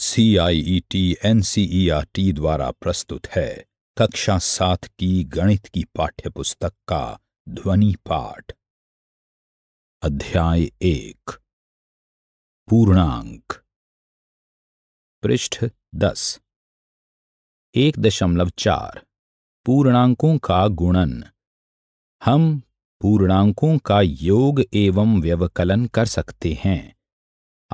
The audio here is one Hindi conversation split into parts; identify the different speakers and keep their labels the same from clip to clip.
Speaker 1: सीआईईटी एनसीईआरटी e e द्वारा प्रस्तुत है कक्षा सात की गणित की पाठ्यपुस्तक का ध्वनि पाठ अध्याय एक पूर्णांक पृष्ठ दस एक दशमलव चार पूर्णांकों का गुणन हम पूर्णांकों का योग एवं व्यवकलन कर सकते हैं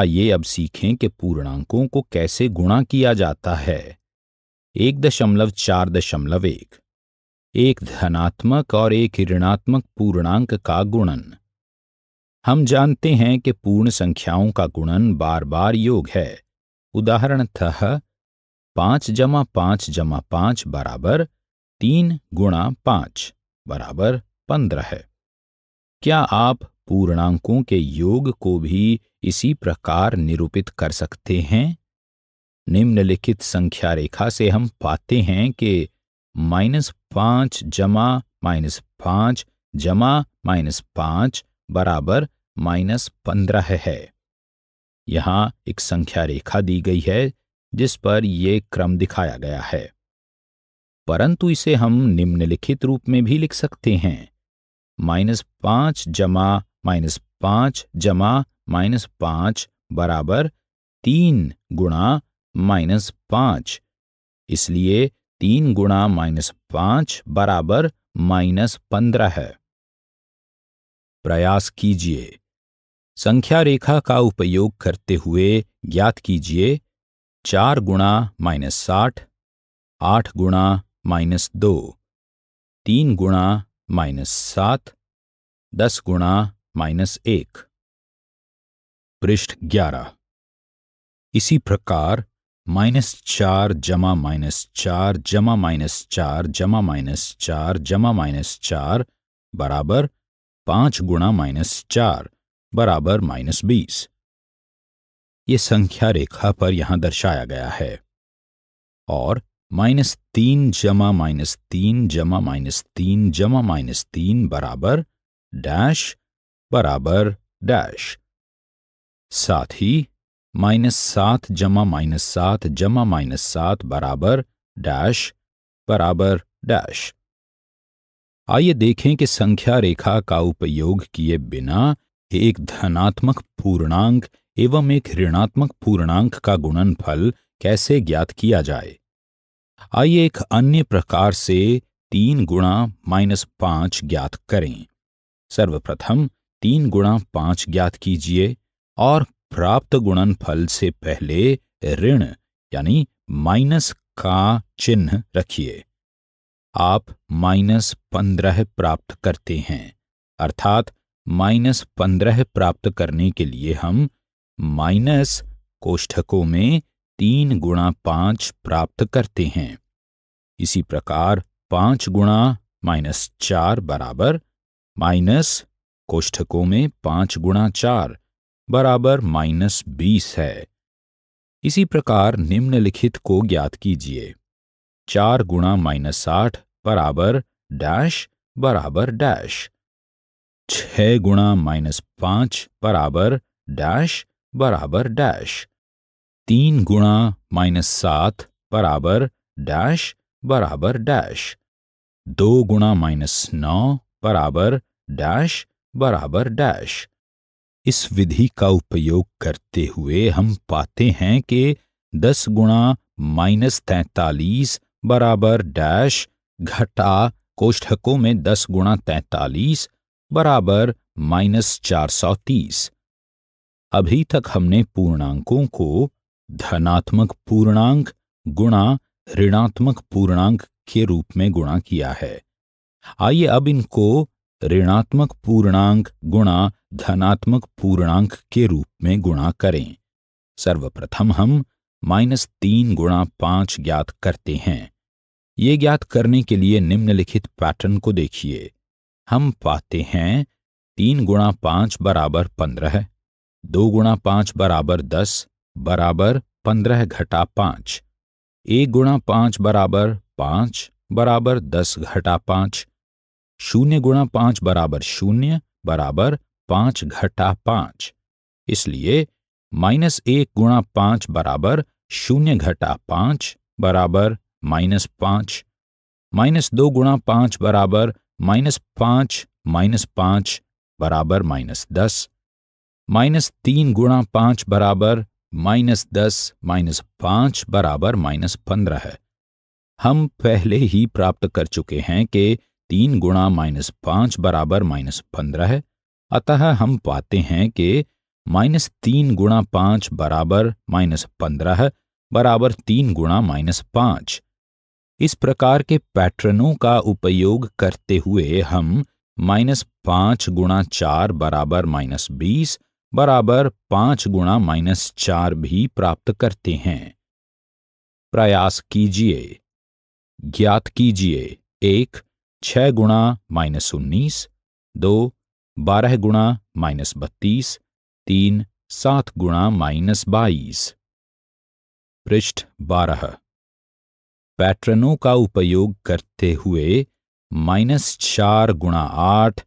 Speaker 1: आइए अब सीखें कि पूर्णांकों को कैसे गुणा किया जाता है एक दशमलव चार दशमलव एक एक धनात्मक और एक ऋणात्मक पूर्णांक का गुणन हम जानते हैं कि पूर्ण संख्याओं का गुणन बार बार योग है उदाहरणतः पांच जमा पांच जमा पांच बराबर तीन गुणा पांच बराबर पंद्रह है क्या आप पूर्णांकों के योग को भी इसी प्रकार निरूपित कर सकते हैं निम्नलिखित संख्या रेखा से हम पाते हैं कि माइनस पांच जमा माइनस पांच जमा माइनस पांच बराबर माइनस पंद्रह है यहां एक संख्या रेखा दी गई है जिस पर ये क्रम दिखाया गया है परंतु इसे हम निम्नलिखित रूप में भी लिख सकते हैं माइनस पांच जमा माइनस पाँच जमा माइनस पाँच बराबर तीन गुणा माइनस पाँच इसलिए तीन गुणा माइनस पाँच बराबर माइनस पंद्रह है प्रयास कीजिए संख्या रेखा का उपयोग करते हुए ज्ञात कीजिए चार गुणा माइनस साठ आठ गुणा माइनस दो तीन गुणा माइनस सात दस गुणा माइनस एक पृष्ठ ग्यारह इसी प्रकार माइनस चार जमा माइनस चार जमा माइनस चार जमा माइनस चार जमा माइनस चार बराबर पांच गुणा माइनस चार बराबर माइनस बीस ये संख्या रेखा पर यहां दर्शाया गया है और माइनस तीन जमा माइनस तीन जमा माइनस तीन जमा माइनस तीन बराबर डैश बराबर डैश साथ ही माइनस सात जमा माइनस सात जमा माइनस सात बराबर डैश बराबर डैश आइए देखें कि संख्या रेखा का उपयोग किए बिना एक धनात्मक पूर्णांक एवं एक ऋणात्मक पूर्णांक का गुणनफल कैसे ज्ञात किया जाए आइए एक अन्य प्रकार से तीन गुणा माइनस पांच ज्ञात करें सर्वप्रथम तीन गुणा पांच ज्ञात कीजिए और प्राप्त गुणन फल से पहले ऋण यानी माइनस का चिन्ह रखिए आप माइनस पंद्रह प्राप्त करते हैं अर्थात माइनस पंद्रह प्राप्त करने के लिए हम माइनस कोष्ठकों में तीन गुणा पांच प्राप्त करते हैं इसी प्रकार पांच गुणा माइनस चार बराबर माइनस कोष्ठकों में पांच गुणा चार बराबर माइनस बीस है इसी प्रकार निम्नलिखित को ज्ञात कीजिए चार गुणा माइनस साठ बराबर डैश बराबर डैश छह गुणा माइनस पांच बराबर डैश बराबर डैश तीन गुणा माइनस सात बराबर डैश बराबर डैश दो गुणा माइनस नौ बराबर डैश बराबर डैश इस विधि का उपयोग करते हुए हम पाते हैं कि 10 गुणा माइनस तैतालीस बराबर डैश घटा कोष्ठकों में 10 गुणा तैतालीस बराबर माइनस चार सौ तीस अभी तक हमने पूर्णांकों को धनात्मक पूर्णांक गुणा ऋणात्मक पूर्णांक के रूप में गुणा किया है आइए अब इनको ऋणात्मक पूर्णांक गुणा धनात्मक पूर्णांक के रूप में गुणा करें सर्वप्रथम हम माइनस तीन गुणा पांच ज्ञात करते हैं ये ज्ञात करने के लिए निम्नलिखित पैटर्न को देखिए हम पाते हैं तीन गुणा पांच बराबर पंद्रह दो गुणा पांच बराबर दस बराबर पंद्रह घटा पांच एक गुणा पांच बराबर पांच बराबर दस घटा पांच शून्य गुणा पांच बराबर शून्य बराबर पांच घटा पांच इसलिए माइनस एक गुणा पांच बराबर शून्य घटा पांच बराबर माइनस पांच माइनस दो गुणा पांच बराबर माइनस पांच माइनस पांच बराबर माइनस दस माइनस तीन गुणा पांच बराबर माइनस दस माइनस पांच बराबर माइनस पंद्रह है हम पहले ही प्राप्त कर चुके हैं कि तीन गुणा माइनस पाँच बराबर माइनस पंद्रह है अतः हम पाते हैं कि माइनस तीन गुणा पाँच बराबर माइनस पंद्रह बराबर तीन गुणा माइनस पाँच इस प्रकार के पैटर्नों का उपयोग करते हुए हम माइनस पाँच गुणा चार बराबर माइनस बीस बराबर पाँच गुणा माइनस चार भी प्राप्त करते हैं प्रयास कीजिए ज्ञात कीजिए एक छः गुणा माइनस उन्नीस दो बारह गुणा माइनस बत्तीस तीन सात गुणा माइनस बाईस पृष्ठ बारह पैटर्नों का उपयोग करते हुए माइनस चार गुणा आठ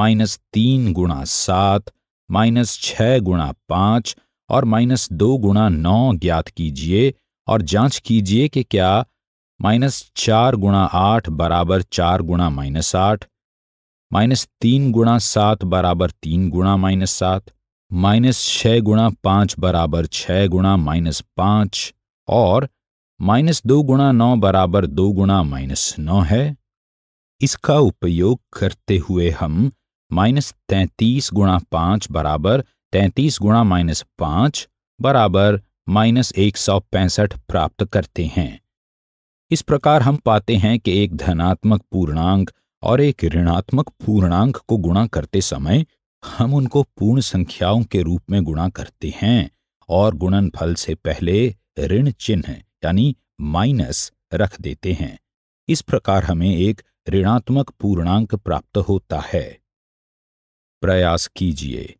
Speaker 1: माइनस तीन गुणा सात माइनस छः गुणा पाँच और माइनस दो गुणा नौ ज्ञात कीजिए और जांच कीजिए कि क्या माइनस चार गुणा आठ बराबर चार गुणा माइनस आठ माइनस तीन गुणा सात बराबर तीन गुणा माइनस सात माइनस छः गुणा पाँच बराबर छः गुणा माइनस पाँच और माइनस दो गुणा नौ बराबर दो गुणा माइनस नौ है इसका उपयोग करते हुए हम माइनस तैंतीस गुणा पाँच बराबर तैंतीस गुणा माइनस पाँच बराबर माइनस एक सौ पैंसठ प्राप्त करते हैं इस प्रकार हम पाते हैं कि एक धनात्मक पूर्णांक और एक ऋणात्मक पूर्णांक को गुणा करते समय हम उनको पूर्ण संख्याओं के रूप में गुणा करते हैं और गुणनफल से पहले ऋण चिन्ह यानी माइनस रख देते हैं इस प्रकार हमें एक ऋणात्मक पूर्णांक प्राप्त होता है प्रयास कीजिए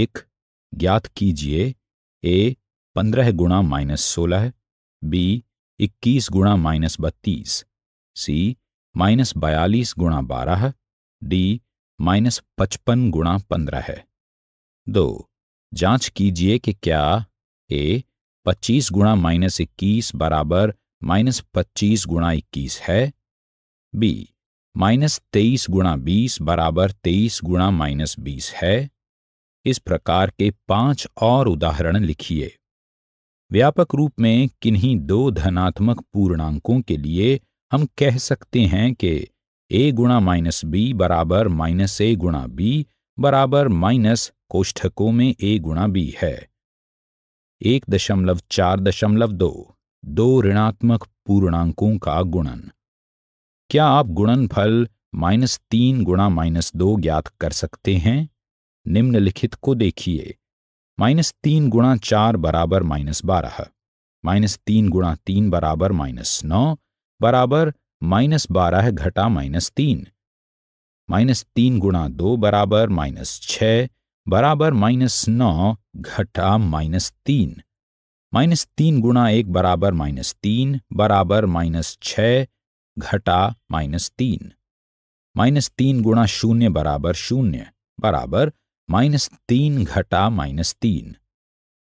Speaker 1: एक ज्ञात कीजिए ए पंद्रह गुणा माइनस सोलह बी इक्कीस गुणा माइनस बत्तीस सी माइनस बयालीस गुणा बारह डी माइनस पचपन गुणा पंद्रह है दो जांच कीजिए कि क्या ए पच्चीस गुणा माइनस इक्कीस बराबर माइनस पच्चीस गुणा इक्कीस है बी माइनस तेईस गुणा बीस बराबर तेईस गुणा माइनस बीस है इस प्रकार के पांच और उदाहरण लिखिए व्यापक रूप में किन्हीं दो धनात्मक पूर्णांकों के लिए हम कह सकते हैं कि ए गुणा माइनस बी बराबर माइनस ए गुणा बी बराबर माइनस कोष्ठकों में ए गुणा बी है एक दशमलव चार दशमलव दो दो ऋणात्मक पूर्णांकों का गुणन क्या आप गुणनफल माइनस तीन गुणा माइनस दो ज्ञात कर सकते हैं निम्नलिखित को देखिए माइनस तीन गुणा चार बराबर माइनस बारह माइनस तीन गुणा तीन बराबर माइनस नौ बराबर माइनस बारह घटा माइनस तीन माइनस तीन गुणा दो बराबर माइनस छ बराबर माइनस नौ घटा माइनस तीन माइनस तीन गुणा एक बराबर माइनस तीन बराबर माइनस छ घटा माइनस तीन माइनस तीन गुणा शून्य बराबर शून्य बराबर माइनस तीन घटा माइनस तीन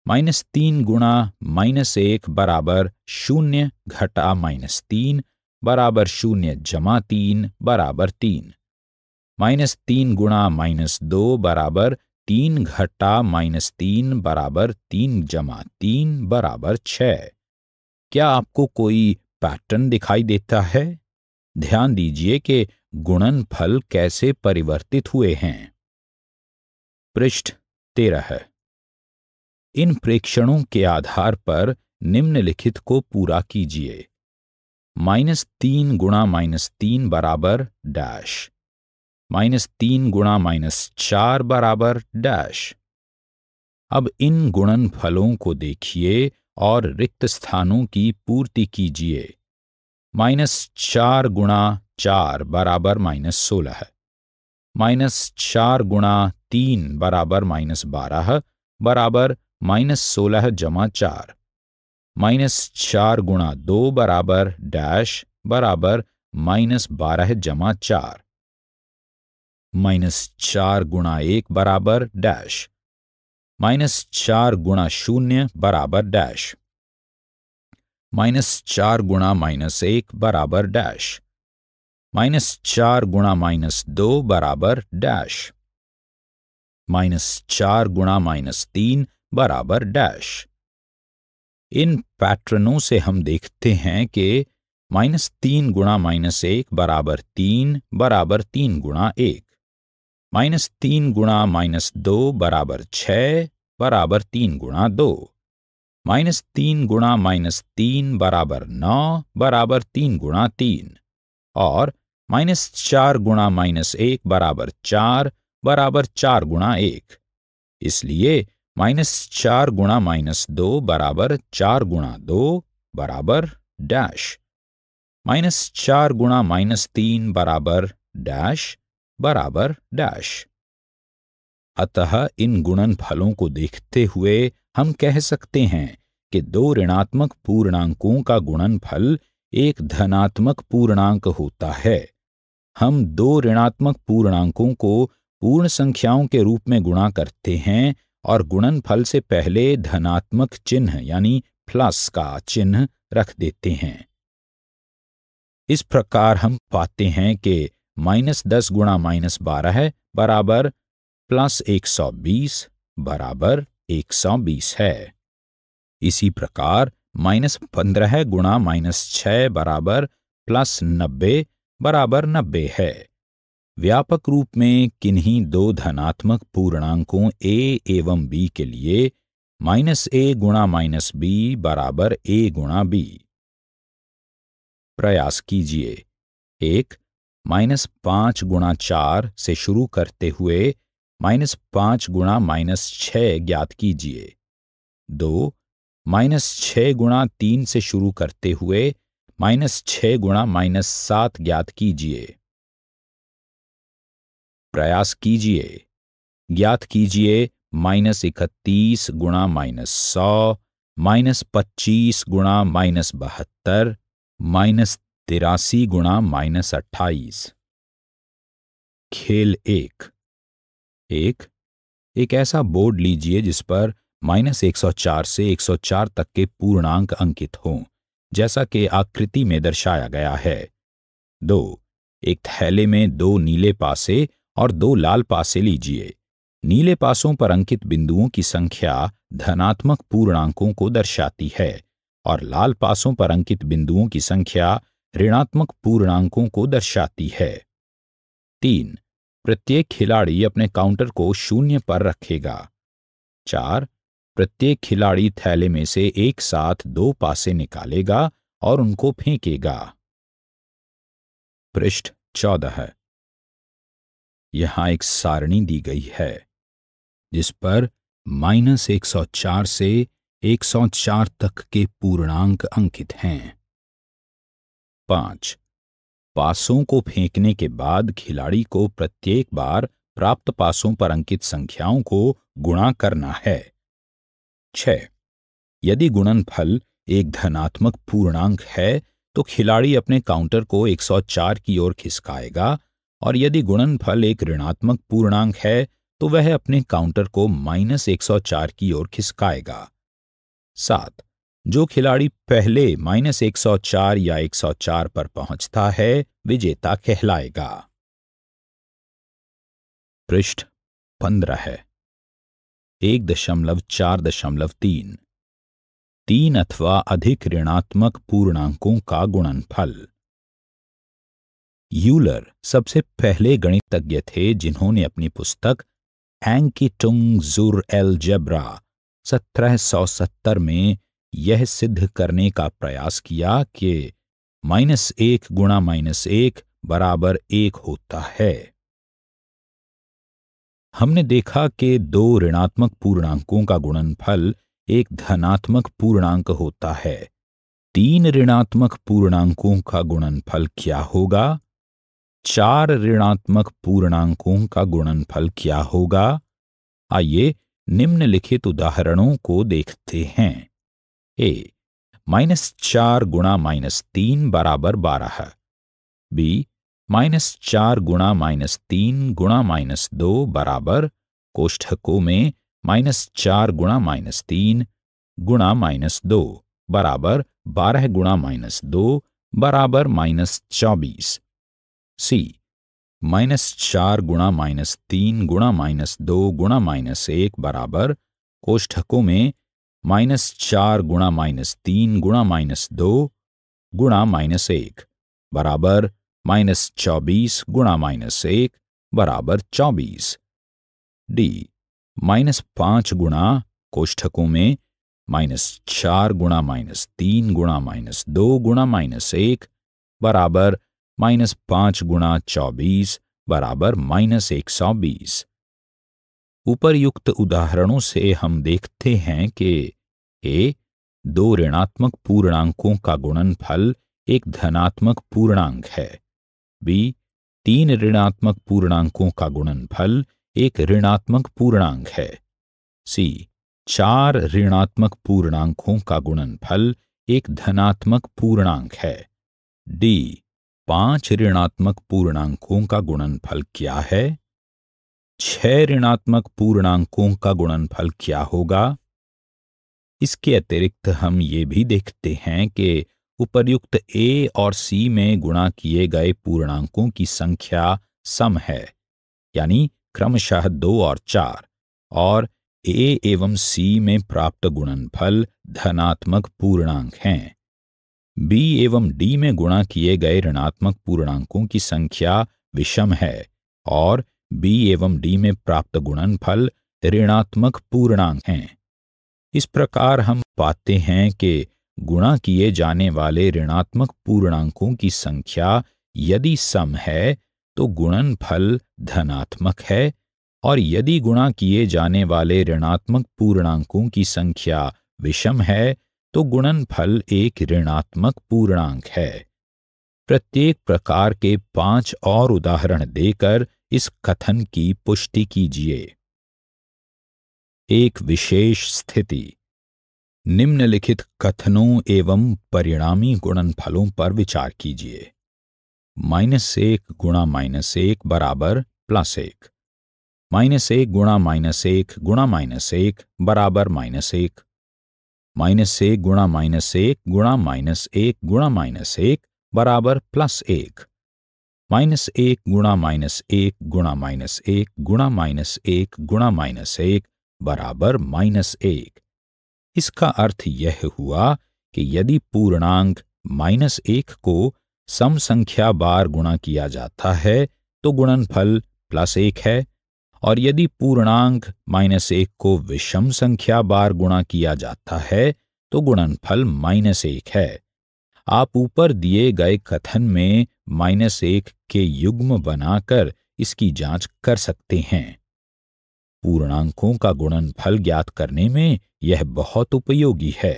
Speaker 1: माइनस तीन गुणा माइनस एक बराबर शून्य घटा माइनस तीन बराबर शून्य जमा तीन बराबर तीन माइनस तीन गुणा माइनस दो बराबर तीन घटा माइनस तीन बराबर तीन जमा तीन बराबर छ क्या आपको कोई पैटर्न दिखाई देता है ध्यान दीजिए कि गुणनफल कैसे परिवर्तित हुए हैं पृष्ठ तेरह है इन प्रेक्षणों के आधार पर निम्नलिखित को पूरा कीजिए माइनस तीन गुणा माइनस तीन बराबर डैश माइनस तीन गुणा माइनस चार बराबर डैश अब इन गुणन फलों को देखिए और रिक्त स्थानों की पूर्ति कीजिए माइनस चार गुणा चार बराबर माइनस सोलह माइनस चार गुणा तीन बराबर माइनस बारह बराबर माइनस सोलह जमा चार माइनस चार गुणा दो बराबर डैश बराबर माइनस बारह जमा चार माइनस चार गुणा एक बराबर डैश माइनस चार गुणा शून्य बराबर डैश माइनस चार गुणा माइनस एक बराबर डैश माइनस चार गुणा माइनस दो बराबर डैश माइनस चार गुणा माइनस तीन बराबर डैश इन पैटर्नों से हम देखते हैं कि माइनस तीन गुणा माइनस एक बराबर तीन बराबर तीन गुणा एक माइनस तीन गुणा माइनस दो बराबर छ बराबर तीन गुणा दो माइनस तीन गुणा माइनस तीन बराबर नौ बराबर तीन गुणा तीन और माइनस चार गुणा माइनस एक बराबर चार बराबर चार गुणा एक इसलिए माइनस चार गुणा माइनस दो बराबर चार गुणा दो बराबर डैश माइनस चार गुणा माइनस तीन बराबर डैश बराबर डैश अतः इन गुणन फलों को देखते हुए हम कह सकते हैं कि दो ऋणात्मक पूर्णांकों का गुणनफल एक धनात्मक पूर्णांक होता है हम दो ऋणात्मक पूर्णांकों को पूर्ण संख्याओं के रूप में गुणा करते हैं और गुणनफल से पहले धनात्मक चिन्ह यानी प्लस का चिन्ह रख देते हैं इस प्रकार हम पाते हैं कि माइनस दस गुणा माइनस बारह है बराबर प्लस एक सौ बीस बराबर एक सौ बीस है इसी प्रकार माइनस पंद्रह गुणा माइनस छ बराबर प्लस नब्बे बराबर नब्बे है व्यापक रूप में किन्हीं दो धनात्मक पूर्णांकों ए एवं बी के लिए माइनस ए गुणा माइनस बी बराबर ए गुणा बी प्रयास कीजिए एक माइनस पांच गुणा चार से शुरू करते हुए माइनस पांच गुणा माइनस छ ज्ञात कीजिए दो माइनस छ गुणा तीन से शुरू करते हुए माइनस छ गुणा माइनस सात ज्ञात कीजिए प्रयास कीजिए ज्ञात कीजिए माइनस इकतीस गुणा माइनस सौ माइनस पच्चीस गुणा माइनस बहत्तर माइनस तिरासी गुणा माइनस अट्ठाईस खेल एक एक एक ऐसा बोर्ड लीजिए जिस पर माइनस एक सौ चार से एक सौ चार तक के पूर्णांक अंकित हों जैसा कि आकृति में दर्शाया गया है दो एक थैले में दो नीले पासे और दो लाल पासे लीजिए नीले पासों पर अंकित बिंदुओं की संख्या धनात्मक पूर्णांकों को दर्शाती है और लाल पासों पर अंकित बिंदुओं की संख्या ऋणात्मक पूर्णांकों को दर्शाती है तीन प्रत्येक खिलाड़ी अपने काउंटर को शून्य पर रखेगा चार प्रत्येक खिलाड़ी थैले में से एक साथ दो पासे निकालेगा और उनको फेंकेगा पृष्ठ चौदह यहां एक सारणी दी गई है जिस पर माइनस चार से 104 तक के पूर्णांक अंकित हैं पांच पासों को फेंकने के बाद खिलाड़ी को प्रत्येक बार प्राप्त पासों पर अंकित संख्याओं को गुणा करना है छ यदि गुणनफल एक धनात्मक पूर्णांक है तो खिलाड़ी अपने काउंटर को 104 की ओर खिसकाएगा और यदि गुणनफल एक ऋणात्मक पूर्णांक है तो वह अपने काउंटर को माइनस चार की ओर खिसकाएगा सात जो खिलाड़ी पहले माइनस चार या 104 पर पहुंचता है विजेता कहलाएगा पृष्ठ पंद्रह है एक दशमलव चार दशमलव तीन तीन अथवा अधिक ऋणात्मक पूर्णांकों का गुणनफल यूलर सबसे पहले गणितज्ञ थे जिन्होंने अपनी पुस्तक एंकी टुंग जुर एल जबरा सत्तर में यह सिद्ध करने का प्रयास किया कि माइनस एक गुणा माइनस एक बराबर एक होता है हमने देखा कि दो ऋणात्मक पूर्णांकों का गुणनफल एक धनात्मक पूर्णांक होता है तीन ऋणात्मक पूर्णांकों का गुणनफल क्या होगा चार ऋणात्मक पूर्णांकों का गुणनफल क्या होगा आइए निम्नलिखित उदाहरणों को देखते हैं ए माइनस चार गुणा माइनस तीन बराबर बारह बी माइनस चार गुणा माइनस तीन गुणा माइनस दो बराबर कोष्ठकों में माइनस चार गुणा माइनस तीन गुणा माइनस दो बराबर बारह गुणा माइनस दो बराबर माइनस चौबीस सी माइनस चार गुणा माइनस तीन गुणा माइनस दो गुणा माइनस एक बराबर कोष्ठकों में माइनस चार गुणा माइनस तीन गुणा माइनस दो गुणा माइनस एक बराबर माइनस चौबीस गुणा माइनस एक बराबर चौबीस डी माइनस पांच गुणा कोष्ठकों में माइनस चार गुणा माइनस तीन गुणा माइनस दो गुणा माइनस एक बराबर माइनस पांच गुणा चौबीस बराबर माइनस एक सौ बीस उपरयुक्त उदाहरणों से हम देखते हैं कि ए दो ऋणात्मक पूर्णांकों का गुणनफल एक धनात्मक पूर्णांक है बी तीन ऋणात्मक पूर्णांकों का गुणनफल एक ऋणात्मक पूर्णांक है सी चार ऋणात्मक पूर्णांकों का गुणनफल एक धनात्मक पूर्णांक है डी पांच ऋणात्मक पूर्णांकों का गुणनफल क्या है छह ऋणात्मक पूर्णांकों का गुणनफल क्या होगा इसके अतिरिक्त हम ये भी देखते हैं कि उपर्युक्त ए और सी में गुणा किए गए पूर्णांकों की संख्या सम है यानी क्रमशः दो और चार और ए एवं सी में प्राप्त गुणनफल धनात्मक पूर्णांक हैं बी एवं डी में गुणा किए गए ऋणात्मक पूर्णांकों की संख्या विषम है और बी एवं डी में प्राप्त गुणनफल ऋणात्मक पूर्णांक हैं इस प्रकार हम पाते हैं कि गुणा किए जाने वाले ऋणात्मक पूर्णांकों की संख्या यदि सम है तो गुणनफल धनात्मक है और यदि गुणा किए जाने वाले ऋणात्मक पूर्णांकों की संख्या विषम है तो गुणनफल एक ऋणात्मक पूर्णांक है प्रत्येक प्रकार के पांच और उदाहरण देकर इस कथन की पुष्टि कीजिए एक विशेष स्थिति निम्नलिखित कथनों एवं परिणामी गुणनफलों पर विचार कीजिए माइनस एक गुणा माइनस एक बराबर प्लस एक माइनस एक गुणा माइनस एक गुणा माइनस एक बराबर माइनस एक माइनस एक गुणा माइनस एक गुणा माइनस एक गुणा माइनस एक बराबर प्लस एक माइनस एक गुणा माइनस एक गुणा माइनस एक गुणा माइनस एक गुणा माइनस एक बराबर माइनस एक इसका अर्थ यह हुआ कि यदि पूर्णांक माइनस एक को सम संख्या बार गुणा किया जाता है तो गुणनफल प्लस एक है और यदि पूर्णांक माइनस एक को विषम संख्या बार गुणा किया जाता है तो गुणनफल माइनस एक है आप ऊपर दिए गए कथन में माइनस एक के युग्म बनाकर इसकी जांच कर सकते हैं पूर्णांकों का गुणनफल ज्ञात करने में यह बहुत उपयोगी है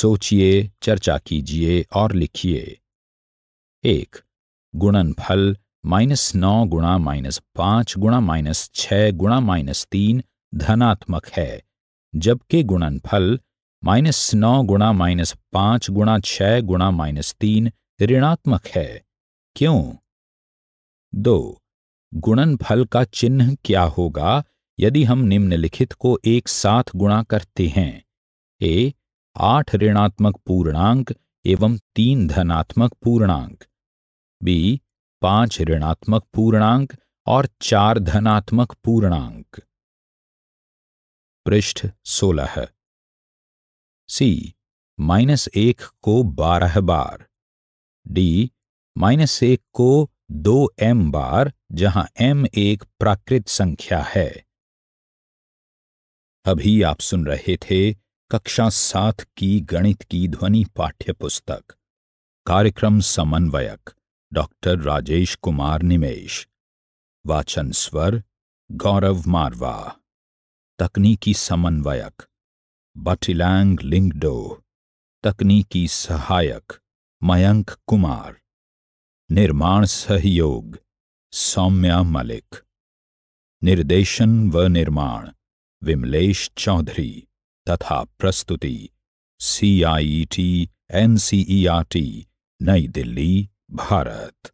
Speaker 1: सोचिए चर्चा कीजिए और लिखिए एक गुणनफल माइनस नौ गुणा माइनस पांच गुणा माइनस छह गुणा माइनस तीन धनात्मक है जबकि गुणनफल माइनस नौ गुणा माइनस पांच गुणा छह गुणा माइनस तीन ऋणात्मक है क्यों दो गुणनफल का चिन्ह क्या होगा यदि हम निम्नलिखित को एक साथ गुणा करते हैं ए आठ ऋणात्मक पूर्णांक एवं तीन धनात्मक पूर्णांक बी पांच ऋणात्मक पूर्णांक और चार धनात्मक पूर्णांक पृष्ठ सोलह सी माइनस एक को बारह बार डी माइनस एक को दो एम बार जहां एम एक प्राकृत संख्या है अभी आप सुन रहे थे कक्षा सात की गणित की ध्वनि पाठ्य पुस्तक कार्यक्रम समन्वयक डॉक्टर राजेश कुमार निमेश वाचन स्वर गौरव मारवा तकनीकी समन्वयक बटिलैंग लिंगडो तकनीकी सहायक मयंक कुमार निर्माण सहयोग सौम्या मलिक निर्देशन व निर्माण विमलेश चौधरी तथा प्रस्तुति C I T N C E R T Nai Delhi Bharat